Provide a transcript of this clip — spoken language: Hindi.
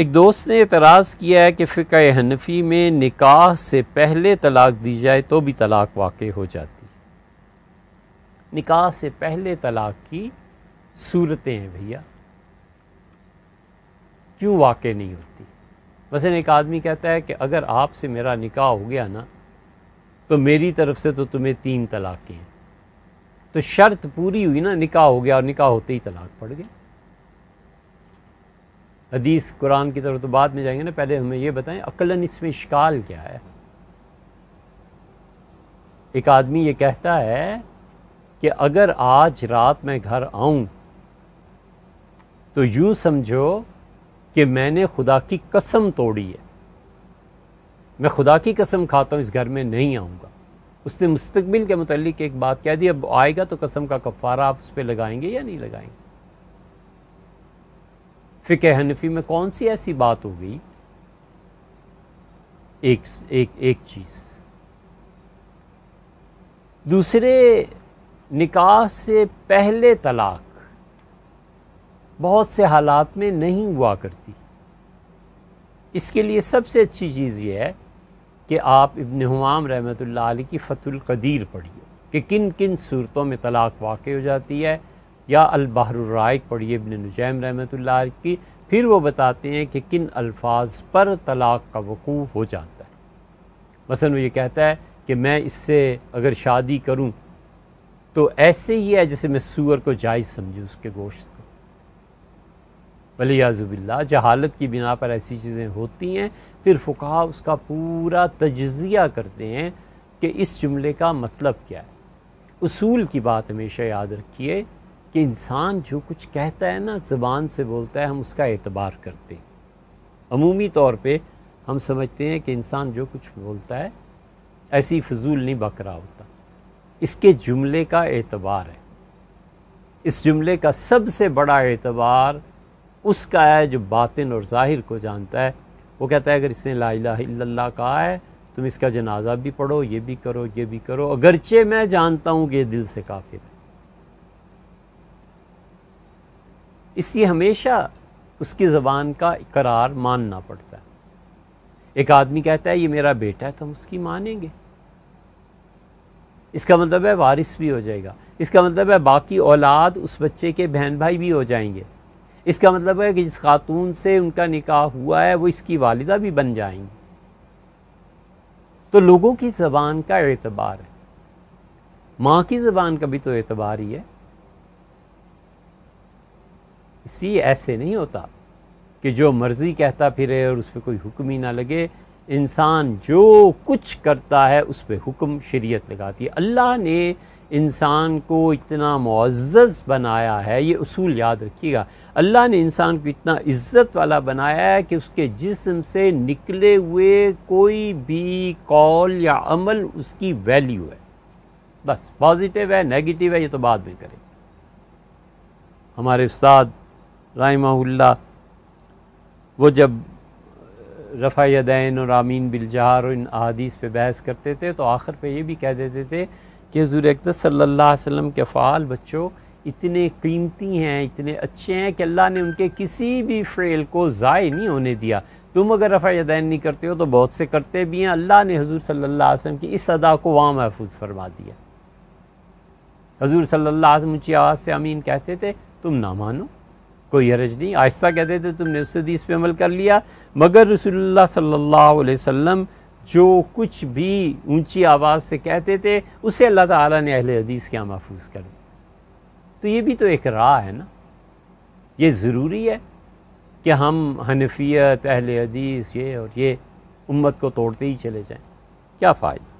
एक दोस्त ने एतराज़ किया है कि फ़िका हनफी में निकाह से पहले तलाक दी जाए तो भी तलाक वाक़ हो जाती निकाह से पहले तलाक की सूरतें हैं भैया क्यों वाक़ नहीं होती वैसे एक आदमी कहता है कि अगर आपसे मेरा निकाह हो गया ना तो मेरी तरफ से तो तुम्हें तीन तलाक़ें हैं तो शर्त पूरी हुई ना निकाह हो गया और निकाह होते ही तलाक पड़ गया हदीस कुरान की तरफ तो बाद में जाएंगे ना पहले हमें ये बताएं अकलन इसमें शिकाल क्या है एक आदमी ये कहता है कि अगर आज रात मैं घर आऊं तो यूं समझो कि मैंने खुदा की कसम तोड़ी है मैं खुदा की कसम खाता हूँ इस घर में नहीं आऊँगा उसने मुस्तबिल के मतलब एक बात कह दी अब आएगा तो कसम का कफ़ारा आप उस पर लगाएंगे या नहीं लगाएंगे फ़िक हनफी में कौन सी ऐसी बात हो गई एक एक एक चीज़ दूसरे निकाह से पहले तलाक बहुत से हालात में नहीं हुआ करती इसके लिए सबसे अच्छी चीज़ यह है कि आप इबन हमाम रहमत की फ़तुल कदीर पढ़िए कि किन किन सूरतों में तलाक वाक़ हो जाती है या अलबहराक पढ़िए इबन नजैम रहमत की फिर वो बताते हैं कि किन अल्फाज पर तलाक़ का वकूफ़ हो जाता है मसलन वो ये कहता है कि मैं इससे अगर शादी करूँ तो ऐसे ही है जैसे मैं सूअर को जायज़ समझूँ उसके गोश्त को भले याजुबिल्ला जहालत की बिना पर ऐसी चीज़ें होती हैं फिर फ़ुका उसका पूरा तजिया करते हैं कि इस जुमले का मतलब क्या है उसूल की बात हमेशा याद रखिए कि इंसान जो कुछ कहता है ना ज़बान से बोलता है हम उसका एतबार करते हैं अमूमी तौर पे हम समझते हैं कि इंसान जो कुछ बोलता है ऐसी फजूल नहीं बकरा होता इसके जुमले का एतबार है इस जुमले का सबसे बड़ा एतबार उसका है जो बातिन और ज़ाहिर को जानता है वो कहता है अगर इसने ला इला कहा है तुम इसका जनाजा भी पढ़ो ये भी करो ये भी करो अगरचे मैं जानता हूँ कि ये दिल से काफिर है इसलिए हमेशा उसकी ज़बान का इकरार मानना पड़ता है एक आदमी कहता है ये मेरा बेटा है तो हम उसकी मानेंगे इसका मतलब है वारिस भी हो जाएगा इसका मतलब है बाकी औलाद उस बच्चे के बहन भाई भी हो जाएंगे इसका मतलब है कि जिस खातून से उनका निकाह हुआ है वो इसकी वालिदा भी बन जाएंगी तो लोगों की ज़बान का एतबार है माँ की ज़बान का भी तो एतबार ही है इसी ऐसे नहीं होता कि जो मर्ज़ी कहता फिरे और उस पर कोई हुक्म ही ना लगे इंसान जो कुछ करता है उस पर हुक्म शरीयत लगाती है अल्लाह ने इंसान को इतना मुआज़ बनाया है ये असूल याद रखिएगा अल्लाह ने इंसान को इतना इज़्ज़त वाला बनाया है कि उसके जिस्म से निकले हुए कोई भी कौल या अमल उसकी वैल्यू है बस पॉजिटिव है नेगेटिव है ये तो बाद में करें हमारे साथ रहा वो जब रफ़ा यदैन और आमीन बिलजहार और इन अदीस पे बहस करते थे तो आखिर पे ये भी कह देते थे कि हजूर अकदस सल्ला वसम के फ़ाल बच्चों इतने कीमती हैं इतने अच्छे हैं कि अल्लाह ने उनके किसी भी फ़ेल को ज़ाय नहीं होने दिया तुम अगर रफ़ा यदैन नहीं करते हो तो बहुत से करते भी हैं अल्लाह ने हजूर सल्ला वसम की इस अदा को वहाँ महफूज फरमा दिया हजूर सल्ला वसम ऊँची आवाज़ से अमीन कहते थे तुम ना मानो कोई हरज नहीं आहिस्ता कहते थे तुमने उस हदीस पे अमल कर लिया मगर रसोल्ला सल्लल्लाहु अलैहि वसल्लम जो कुछ भी ऊंची आवाज़ से कहते थे उसे अल्लाह ताला ने अहले हदीस क्या महफूज कर दिया तो ये भी तो एक राह है ना ये ज़रूरी है कि हम हनफियत अहल हदीस ये और ये उम्मत को तोड़ते ही चले जाएं क्या फ़ायदा